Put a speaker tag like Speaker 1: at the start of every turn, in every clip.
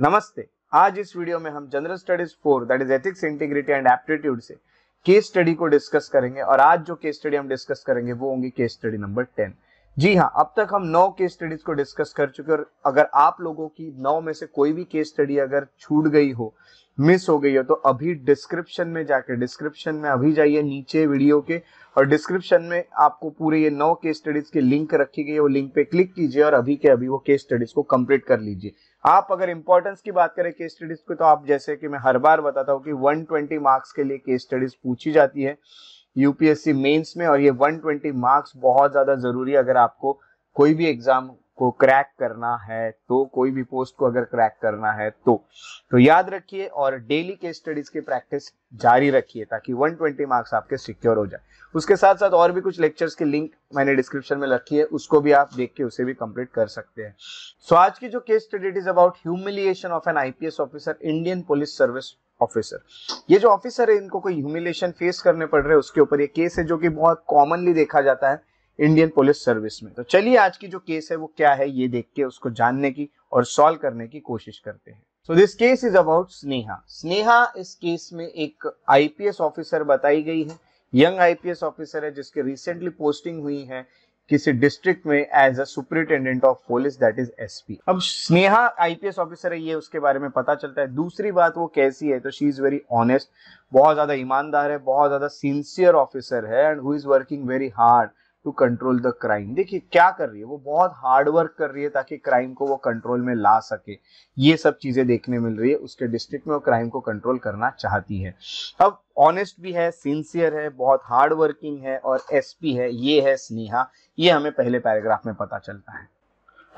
Speaker 1: नमस्ते आज इस वीडियो में हम general studies four that is ethics integrity and aptitude से केस स्टडी को डिस्कस करेंगे और आज जो केस स्टडी हम डिस्कस करेंगे वो होंगी केस स्टडी नंबर टेन जी हाँ अब तक हम नौ केस स्टडीज को डिस्कस कर चुके और अगर आप लोगों की नौ में से कोई भी केस स्टडी अगर छूट गई हो मिस हो गई हो तो अभी डिस्क्रिप्शन में जाके डिस्क्रिप्शन में अभी जाइए नीचे वीडियो के और डिस्क्रिप्शन में आपको पूरे ये नौ केस स्टडीज की लिंक रखी गई है वो लिंक पे क्लिक कीजिए और अभी के अभी वो केस स्टडीज को कंप्लीट कर लीजिए आप अगर इंपॉर्टेंस की बात करें केस स्टडीज को तो आप जैसे कि मैं हर बार बताता हूँ कि 120 मार्क्स के लिए केस स्टडीज पूछी जाती है यूपीएससी मेंस में और ये 120 मार्क्स बहुत ज़्यादा ज़रूरी है अगर आपको कोई भी एग्ज़ाम को क्रैक करना है तो कोई भी पोस्ट को अगर क्रैक करना है तो तो याद रखिए और डेली केस स्टडीज की प्रैक्टिस जारी रखिए ताकि 120 मार्क्स आपके सिक्योर हो जाए उसके साथ साथ और भी कुछ लेक्चर्स के लिंक मैंने डिस्क्रिप्शन में रखी है उसको भी आप देख के उसे भी कंप्लीट कर सकते हैं सो so, आज की जो case study is about humiliation of an IPS officer Indian police service officer ये जो ऑफिसर है इनको कोई ह्यूमिलेशन फेस करने पड़ रहे हैं उसके ऊपर ये केस है जो कि बहुत कॉमनली देखा जाता है इंडियन पुलिस सर्विस में तो चलिए आज की जो केस है वो क्या है ये देख के उसको जानने की और सॉल्व करने की कोशिश करते हैं so this case is about Sneha Sneha इस केस में एक आईपीएस ऑफिसर बताई गई है यंग आईपीएस ऑफिसर है जिसके रिसेंटली पोस्टिंग हुई है किसी डिस्ट्रिक्ट में as a superintendent of police that is SP अब स्नेहा आईपीएस ऑफिसर है ये उसके बारे में पता चलता है दूसरी बात वो कैसी है तो शी इज वेरी ऑनेस्ट बहुत ज्यादा ईमानदार है बहुत ज्यादा सिंसियर ऑफिसर है and who is working very hard to control the crime देखिए क्या कर रही है वो बहुत हार्ड वर्क कर रही है ताकि क्राइम को वो कंट्रोल में ला सके ये सब चीजें देखने मिल रही है उसके डिस्ट्रिक्ट में वो क्राइम को कंट्रोल करना चाहती है अब ऑनेस्ट भी है सिंसियर है बहुत हार्ड वर्किंग है और एसपी है ये है स्नेहा ये हमें पहले पैराग्राफ में पता चलता है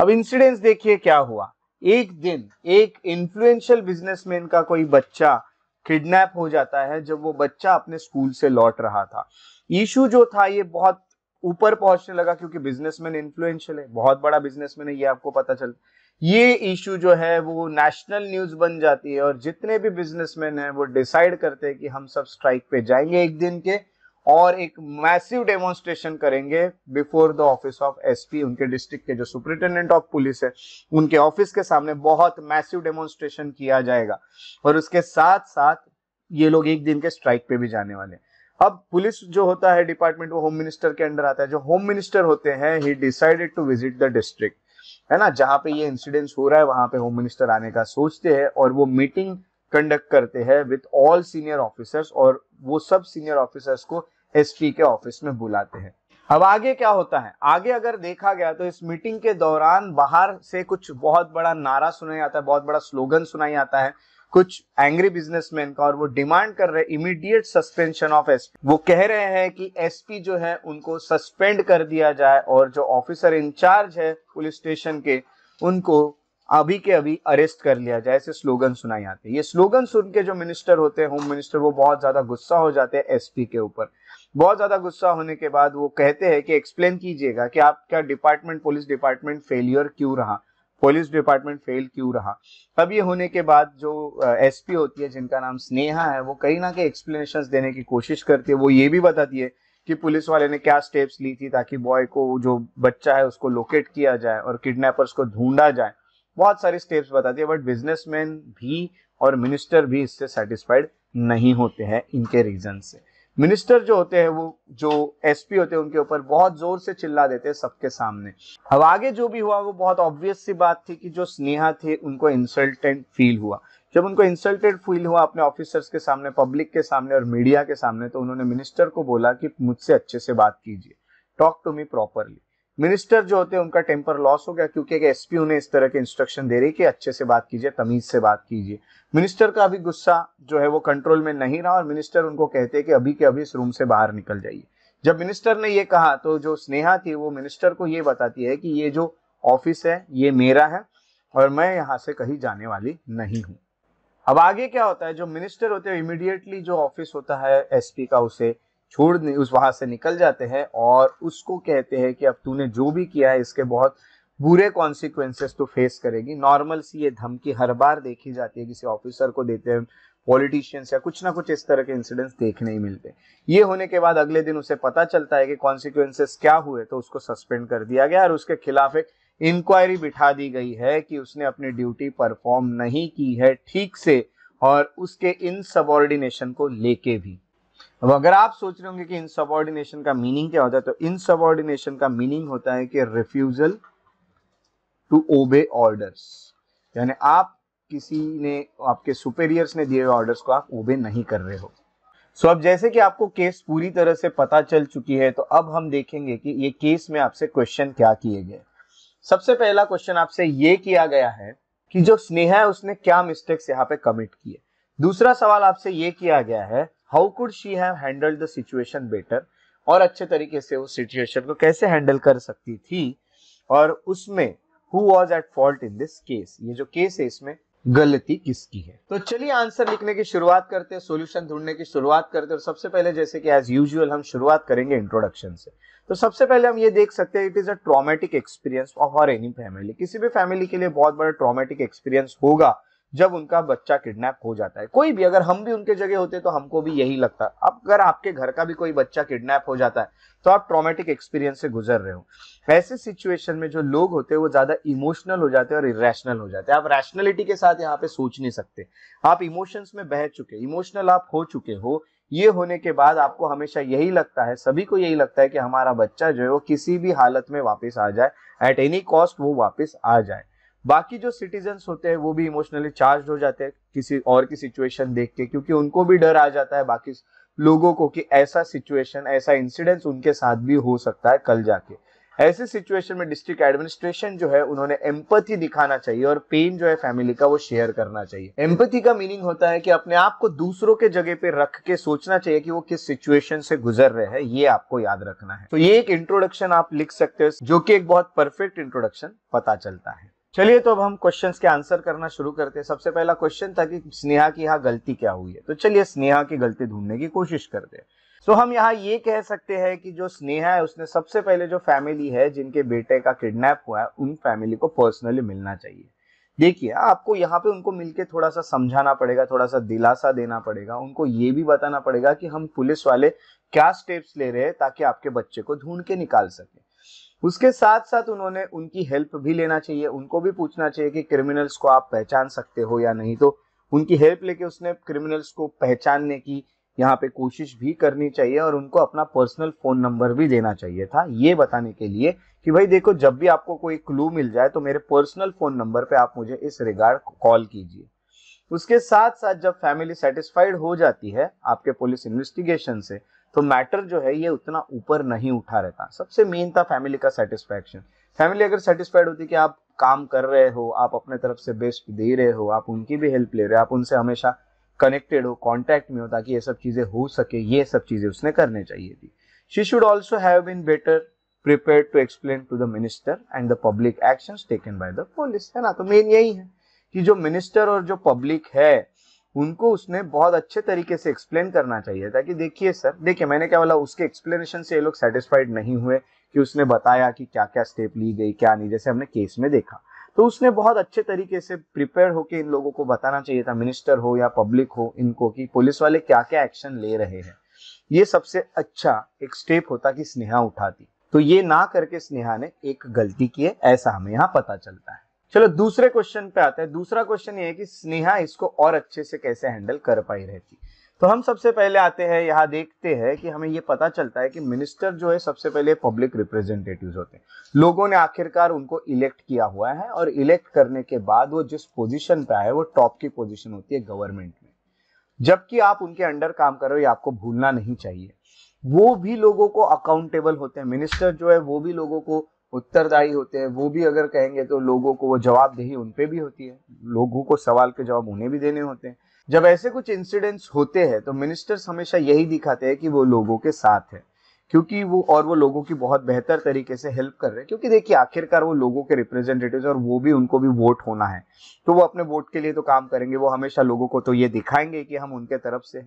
Speaker 1: अब इंसिडेंस देखिए क्या हुआ एक दिन एक इन्फ्लुएंशियल बिजनेसमैन का कोई बच्चा किडनैप हो जाता है जब वो बच्चा अपने स्कूल से लौट रहा था इशू जो था ये बहुत ऊपर पहुंचने लगा क्योंकि बिजनेसमैन इन्फ्लुएंशियल है बहुत बड़ा बिजनेसमैन है ये आपको पता चल ये इश्यू जो है वो नेशनल न्यूज बन जाती है और जितने भी बिजनेसमैन है वो डिसाइड करते हैं कि हम सब स्ट्राइक पे जाएंगे एक दिन के और एक मैसिव डेमोन्स्ट्रेशन करेंगे before the office of SP उनके डिस्ट्रिक्ट के जो सुपरिटेंडेंट ऑफ पुलिस है उनके ऑफिस के सामने बहुत मैसिव डेमोन्स्ट्रेशन किया जाएगा और उसके साथ साथ ये लोग एक दिन के स्ट्राइक पे भी जाने वाले हैं अब पुलिस जो होता है डिपार्टमेंट वो होम मिनिस्टर के अंडर आता है जो होम मिनिस्टर होते हैं he decided to visit the district है ना जहां पे ये इंसिडेंस हो रहा है वहां पे होम मिनिस्टर आने का सोचते हैं और वो मीटिंग कंडक्ट करते हैं विथ ऑल सीनियर ऑफिसर्स और वो सब सीनियर ऑफिसर्स को एसपी के ऑफिस में बुलाते हैं अब आगे क्या होता है आगे अगर देखा गया तो इस मीटिंग के दौरान बाहर से कुछ बहुत बड़ा नारा सुनाई आता है बहुत बड़ा स्लोगन सुनाई आता है कुछ एंग्री बिजनेसमैन का और वो डिमांड कर रहे हैं इमीडिएट सस्पेंशन ऑफ एस वो कह रहे हैं कि एसपी जो है उनको सस्पेंड कर दिया जाए और जो ऑफिसर इंचार्ज है पुलिस स्टेशन के उनको अभी के अभी अरेस्ट कर लिया जाए ऐसे स्लोगन सुनाई जाते हैं ये स्लोगन सुन के जो मिनिस्टर होते हैं होम मिनिस्टर वो बहुत ज्यादा गुस्सा हो जाते हैं एसपी के ऊपर बहुत ज्यादा गुस्सा होने के बाद वो कहते हैं कि एक्सप्लेन कीजिएगा कि आपका डिपार्टमेंट पुलिस डिपार्टमेंट फेलियर क्यों रहा पुलिस डिपार्टमेंट फेल क्यों रहा अब ये होने के बाद जो एसपी होती है जिनका नाम स्नेहा है वो कहीं ना कहीं एक्सप्लेनेशन देने की कोशिश करती है वो ये भी बताती है कि पुलिस वाले ने क्या स्टेप्स ली थी ताकि बॉय को जो बच्चा है उसको लोकेट किया जाए और किडनैपर्स को ढूंढा जाए बहुत सारे स्टेप्स बताती है बट बिजनेसमैन भी और मिनिस्टर भी इससे सेटिस्फाइड नहीं होते हैं इनके रीजन से मिनिस्टर जो होते हैं वो जो एसपी होते हैं उनके ऊपर बहुत जोर से चिल्ला देते हैं सबके सामने अब आगे जो भी हुआ वो बहुत ऑब्वियस सी बात थी कि जो स्नेहा थे उनको इंसल्टेंट फील हुआ जब उनको इंसल्टेड फील हुआ अपने ऑफिसर्स के सामने पब्लिक के सामने और मीडिया के सामने तो उन्होंने मिनिस्टर को बोला कि मुझसे अच्छे से बात कीजिए talk to me properly minister जो होते हैं उनका टेम्पर लॉस हो गया क्योंकि एस पी उन्हें इस तरह के इंस्ट्रक्शन दे रही कि अच्छे से बात कीजिए तमीज से बात कीजिए मिनिस्टर का अभी गुस्सा जो है वो कंट्रोल में नहीं रहा और मिनिस्टर उनको कहते कि अभी के अभी इस रूम से बाहर निकल जाइए जब मिनिस्टर ने ये कहा तो जो स्नेहा थी वो मिनिस्टर को ये बताती है कि ये जो ऑफिस है ये मेरा है और मैं यहाँ से कहीं जाने वाली नहीं हूँ अब आगे क्या होता है जो मिनिस्टर होते हैं इमिडिएटली जो ऑफिस होता है एसपी का उसे छोड़ उस वहां से निकल जाते हैं और उसको कहते हैं कि अब तूने जो भी किया है इसके बहुत बुरे कॉन्सिक्वेंसेस तो फेस करेगी नॉर्मल सी ये धमकी हर बार देखी जाती है किसी ऑफिसर को देते हैं पॉलिटिशियंस या कुछ ना कुछ इस तरह के इंसिडेंट्स देखने ही मिलते ये होने के बाद अगले दिन उसे पता चलता है कि कॉन्सिक्वेंसेस क्या हुए तो उसको सस्पेंड कर दिया गया और उसके खिलाफ एक इंक्वायरी बिठा दी गई है कि उसने अपनी ड्यूटी परफॉर्म नहीं की है ठीक से और उसके इन इनसबॉर्डिनेशन को लेके भी अब अगर आप सोच रहे होंगे कि इनसबॉर्डिनेशन का मीनिंग क्या होता है तो इनसबॉर्डिनेशन का मीनिंग होता है कि रिफ्यूजल टू ओबे ऑर्डर्स यानी आप किसी ने आपके सुपेरियर्स ने दिए हुए ऑर्डर्स को आप ओबे नहीं कर रहे हो सो so, अब जैसे कि आपको केस पूरी तरह से पता चल चुकी है तो अब हम देखेंगे कि ये केस में आपसे क्वेश्चन क्या किए गए सबसे पहला क्वेश्चन आपसे ये किया गया है कि जो स्नेहा है उसने क्या मिस्टेक्स यहाँ पे कमिट किए दूसरा सवाल आपसे ये किया गया है how could she have handled the situation better और अच्छे तरीके से उस सिचुएशन को कैसे हैंडल कर सकती थी और उसमें who was at fault in this case ये जो केस है इसमें गलती किसकी है तो चलिए आंसर लिखने की शुरुआत करते हैं सोल्यूशन ढूंढने की शुरुआत करते हैं और सबसे पहले जैसे कि एज यूजुअल हम शुरुआत करेंगे इंट्रोडक्शन से तो सबसे पहले हम ये देख सकते हैं it is a traumatic experience of her any family किसी भी फैमिली के लिए बहुत बड़ा ट्रॉमेटिक एक्सपीरियंस होगा जब उनका बच्चा किडनैप हो जाता है कोई भी अगर हम भी उनके जगह होते तो हमको भी यही लगता अब अगर आपके घर का भी कोई बच्चा किडनैप हो जाता है तो आप ट्रॉमेटिक एक्सपीरियंस से गुजर रहे हो ऐसे सिचुएशन में जो लोग होते हैं वो ज्यादा इमोशनल हो जाते हैं और इरेशनल हो जाते हैं आप रैशनलिटी के साथ यहाँ पे सोच नहीं सकते आप इमोशंस में बह चुके इमोशनल आप हो चुके हो ये होने के बाद आपको हमेशा यही लगता है सभी को यही लगता है कि हमारा बच्चा जो है वो किसी भी हालत में वापस आ जाए एट एनी कॉस्ट वो वापस आ जाए बाकी जो सिटीजन होते हैं वो भी इमोशनली चार्ज हो जाते हैं किसी और की सिचुएशन देख के क्योंकि उनको भी डर आ जाता है बाकी लोगों को कि ऐसा सिचुएशन ऐसा इंसिडेंस उनके साथ भी हो सकता है कल जाके ऐसे सिचुएशन में डिस्ट्रिक्ट एडमिनिस्ट्रेशन जो है उन्होंने एम्पथी दिखाना चाहिए और पेन जो है फैमिली का वो शेयर करना चाहिए एम्पथी का मीनिंग होता है कि अपने आप को दूसरों के जगह पे रख के सोचना चाहिए कि वो किस सिचुएशन से गुजर रहे हैं ये आपको याद रखना है तो ये एक इंट्रोडक्शन आप लिख सकते हो जो कि एक बहुत परफेक्ट इंट्रोडक्शन पता चलता है चलिए तो अब हम क्वेश्चंस के आंसर करना शुरू करते हैं सबसे पहला क्वेश्चन था कि स्नेहा की यहाँ गलती क्या हुई है तो चलिए स्नेहा की गलती ढूंढने की कोशिश करते हैं सो हम यहाँ ये कह सकते हैं कि जो स्नेहा है उसने सबसे पहले जो फैमिली है जिनके बेटे का किडनैप हुआ है उन फैमिली को पर्सनली मिलना चाहिए देखिए आपको यहाँ पे उनको मिलके थोड़ा सा समझाना पड़ेगा थोड़ा सा दिलासा देना पड़ेगा उनको ये भी बताना पड़ेगा कि हम पुलिस वाले क्या स्टेप्स ले रहे हैं ताकि आपके बच्चे को ढूंढ के निकाल सकें उसके साथ साथ उन्होंने उनकी हेल्प भी लेना चाहिए उनको भी पूछना चाहिए कि क्रिमिनल्स को आप पहचान सकते हो या नहीं तो उनकी हेल्प लेके उसने क्रिमिनल्स को पहचानने की यहाँ पे कोशिश भी करनी चाहिए और उनको अपना पर्सनल फोन नंबर भी देना चाहिए था ये बताने के लिए कि भाई देखो जब भी आपको कोई क्लू मिल जाए तो मेरे पर्सनल फोन नंबर पे आप मुझे इस रिगार्ड कॉल कीजिए उसके साथ साथ जब फैमिली सेटिस्फाइड हो जाती है आपके पुलिस इन्वेस्टिगेशन से तो मैटर जो है ये उतना ऊपर नहीं उठा रहता सबसे मेन था फैमिली का सेटिस्फैक्शन फैमिली अगर सेटिस्फाइड होती कि आप काम कर रहे हो आप अपने तरफ से बेस्ट दे रहे हो आप उनकी भी हेल्प ले रहे हो आप उनसे हमेशा कनेक्टेड हो कांटेक्ट में हो ताकि ये सब चीज़ें हो सके ये सब चीज़ें उसने करने चाहिए थी she should also have been better prepare to explain to the minister and the public action taken by the police है ना तो मेन यही है कि जो मिनिस्टर और जो पब्लिक है उनको उसने बहुत अच्छे तरीके से एक्सप्लेन करना चाहिए था कि देखिए सर देखिए मैंने क्या बोला उसके एक्सप्लेनेशन से ये लोग सेटिस्फाइड नहीं हुए कि उसने बताया कि क्या क्या स्टेप ली गई क्या नहीं जैसे हमने केस में देखा तो उसने बहुत अच्छे तरीके से प्रिपेयर होके इन लोगों को बताना चाहिए था मिनिस्टर हो या पब्लिक हो इनको कि पुलिस वाले क्या क्या एक्शन ले रहे हैं ये सबसे अच्छा एक स्टेप होता कि स्नेहा उठाती तो ये ना करके स्नेहा ने एक गलती की है ऐसा हमें यहाँ पता चलता है चलो दूसरे क्वेश्चन पे आते हैं दूसरा क्वेश्चन ये है कि स्नेहा इसको और अच्छे से कैसे हैंडल कर पाई रहती तो हम सबसे पहले आते हैं यहाँ देखते हैं कि हमें ये पता चलता है कि मिनिस्टर जो है सबसे पहले पब्लिक रिप्रेजेंटेटिव्स होते हैं लोगों ने आखिरकार उनको इलेक्ट किया हुआ है और इलेक्ट करने के बाद वो जिस पोजीशन पे आए वो टॉप की पोजीशन होती है गवर्नमेंट में जबकि आप उनके अंडर काम करो ये आपको भूलना नहीं चाहिए वो भी लोगों को अकाउंटेबल होते हैं मिनिस्टर जो है वो भी लोगों को उत्तरदायी होते हैं वो भी अगर कहेंगे तो लोगों को वो जवाबदेही उन भी होती है लोगों को सवाल के जवाब उन्हें भी देने होते हैं जब ऐसे कुछ इंसिडेंट्स होते हैं तो मिनिस्टर्स हमेशा यही दिखाते हैं कि वो लोगों के साथ है क्योंकि वो और वो लोगों की बहुत बेहतर तरीके से हेल्प कर रहे हैं क्योंकि देखिए आखिरकार वो लोगों के रिप्रेजेंटेटिव और वो भी उनको भी वोट होना है तो वो अपने वोट के लिए तो काम करेंगे वो हमेशा लोगों को तो ये दिखाएंगे कि हम उनके तरफ से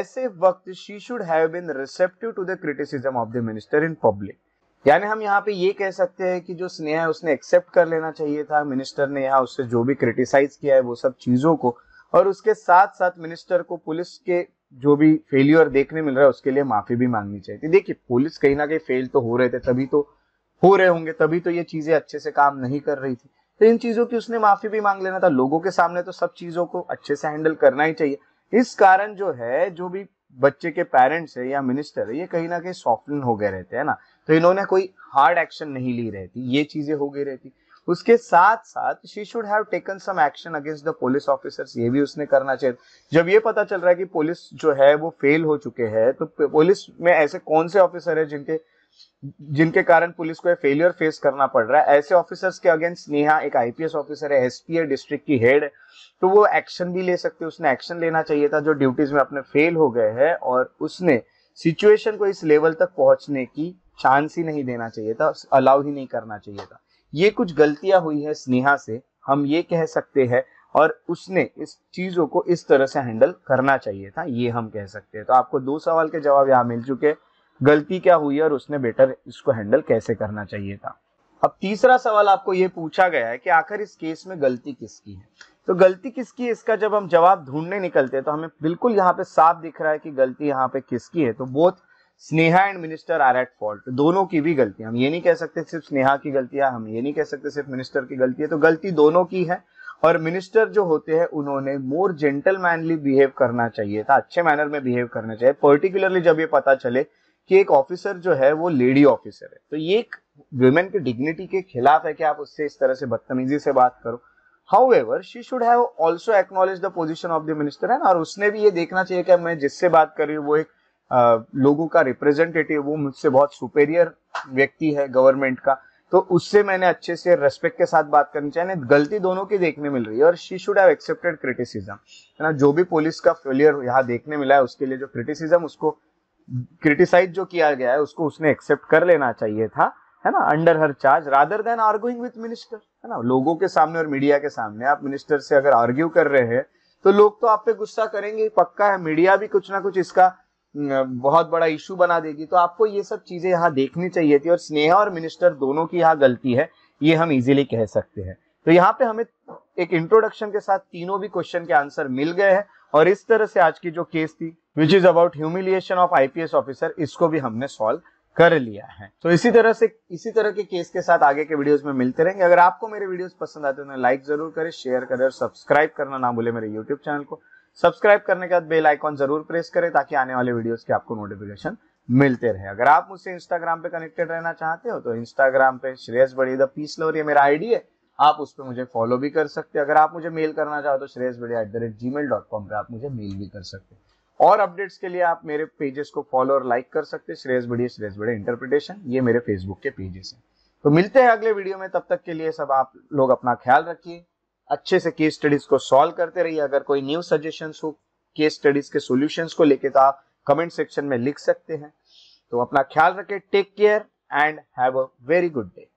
Speaker 1: ऐसे वक्त she should have been receptive to the criticism of the minister in public यानी हम यहाँ पे ये कह सकते हैं कि जो स्नेहा है उसने एक्सेप्ट कर लेना चाहिए था मिनिस्टर ने यहाँ उससे जो भी क्रिटिसाइज किया है वो सब चीज़ों को और उसके साथ साथ मिनिस्टर को पुलिस के जो भी फेल्यूर देखने मिल रहा है उसके लिए माफी भी मांगनी चाहिए थी देखिए पुलिस कहीं ना कहीं फेल तो हो रहे थे तभी तो हो रहे होंगे तभी तो ये चीजें अच्छे से काम नहीं कर रही थी तो इन चीजों की उसने माफी भी मांग लेना था लोगों के सामने तो सब चीजों को अच्छे से हैंडल करना ही चाहिए इस कारण जो है जो भी बच्चे के पेरेंट्स है या मिनिस्टर है ये कहीं ना कहीं सॉफ्टन हो गए रहते हैं ना तो इन्होंने कोई हार्ड एक्शन नहीं ली रहती ये चीजें हो गई रहती उसके साथ साथ she should have taken some action against the police officers ये भी उसने करना चाहिए जब ये पता चल रहा है कि पुलिस जो है वो फेल हो चुके हैं तो पुलिस में ऐसे कौन से ऑफिसर है जिनके जिनके कारण पुलिस को फेलियर फेस करना पड़ रहा है ऐसे ऑफिसर्स के अगेंस्ट नेहा एक आईपीएस ऑफिसर है एसपी है डिस्ट्रिक्ट की हेड है तो वो एक्शन भी ले सकते उसने एक्शन लेना चाहिए था जो ड्यूटीज में अपने फेल हो गए हैं और उसने सिचुएशन को इस लेवल तक पहुंचने की चांस ही नहीं देना चाहिए था अलाउ ही नहीं करना चाहिए था ये कुछ गलतियां हुई है स्नेहा से हम ये कह सकते हैं और उसने इस चीज़ों को इस तरह से हैंडल करना चाहिए था ये हम कह सकते हैं तो आपको दो सवाल के जवाब यहाँ मिल चुके गलती क्या हुई और उसने बेटर इसको हैंडल कैसे करना चाहिए था अब तीसरा सवाल आपको ये पूछा गया है कि आखिर इस केस में गलती किसकी है तो गलती किसकी है इसका जब हम जवाब ढूंढने निकलते हैं तो हमें बिल्कुल यहाँ पे साफ दिख रहा है कि गलती यहाँ पे किसकी है तो both Sneha and minister are at fault दोनों की भी गलती हम ये नहीं कह सकते सिर्फ स्नेहा की गलती है हम ये नहीं कह सकते सिर्फ मिनिस्टर की गलती है तो गलती दोनों की है और मिनिस्टर जो होते हैं उन्होंने मोर जेंटलमैनली बिहेव करना चाहिए था अच्छे मैनर में बिहेव करना चाहिए पर्टिकुलरली जब ये पता चले कि एक ऑफिसर जो है वो लेडी ऑफिसर है तो ये एक वुमेन की डिग्निटी के खिलाफ है कि आप उससे इस तरह से बदतमीजी से बात करो however she should have also acknowledge the position of the minister है और उसने भी ये देखना चाहिए कि मैं जिससे बात कर रही हूँ वो एक लोगों का रिप्रेजेंटेटिव वो मुझसे बहुत सुपेरियर व्यक्ति है गवर्नमेंट का तो उससे मैंने अच्छे से रेस्पेक्ट के साथ बात करनी चाहिए गलती दोनों की देखने मिल रही है और she should have accepted criticism है ना जो भी पुलिस का फेलियर यहाँ देखने मिला है उसके लिए जो क्रिटिसिज्म उसको क्रिटिसाइज जो किया गया है उसको उसने एक्सेप्ट कर लेना चाहिए था है ना under her charge rather than arguing with minister है ना लोगों के सामने और मीडिया के सामने आप मिनिस्टर से अगर आर्ग्यू कर रहे हैं तो लोग तो आप पे गुस्सा करेंगे पक्का है मीडिया भी कुछ ना कुछ इसका बहुत बड़ा इशू बना देगी तो आपको ये सब चीजें यहाँ देखनी चाहिए थी और स्नेहा और मिनिस्टर दोनों की यहाँ गलती है ये हम इजीली कह सकते हैं तो यहाँ पे हमें एक इंट्रोडक्शन के साथ तीनों भी क्वेश्चन के आंसर मिल गए हैं और इस तरह से आज की जो केस थी which is about humiliation of IPS officer इसको भी हमने सॉल्व कर लिया है तो इसी तरह से इसी तरह के केस के साथ आगे के वीडियोस में मिलते रहेंगे अगर आपको मेरे वीडियोस पसंद आते हैं तो लाइक जरूर करें शेयर करें और सब्सक्राइब करना ना भूले मेरे यूट्यूब चैनल को सब्सक्राइब करने के बाद बेल आइकॉन जरूर प्रेस करें ताकि आने वाले वीडियोस के आपको नोटिफिकेशन मिलते रहे अगर आप मुझसे इंस्टाग्राम पे कनेक्टेड रहना चाहते हो तो इंस्टाग्राम पे श्रेयस बड़ी द पीस लोर ये मेरा आईडी है आप उस पर मुझे फॉलो भी कर सकते हो अगर आप मुझे मेल करना चाहो तो Shreyas Badi at the rate Gmail dot com पर आप मुझे मेल भी कर सकते हो और अपडेट्स के लिए आप मेरे पेजेस को फॉलो और लाइक कर सकते हैं श्रेयस बड़ी श्रेयस बड़े इंटरप्रिटेशन ये मेरे फेसबुक के पेजेस हैं तो मिलते हैं अगले वीडियो में तब तक के लिए सब आप लोग अपना ख्याल रखिए अच्छे से केस स्टडीज को सॉल्व करते रहिए अगर कोई न्यू सजेशन हो केस स्टडीज के सोल्यूशन को लेके तो आप कमेंट सेक्शन में लिख सकते हैं तो अपना ख्याल रखें take care and have a very good day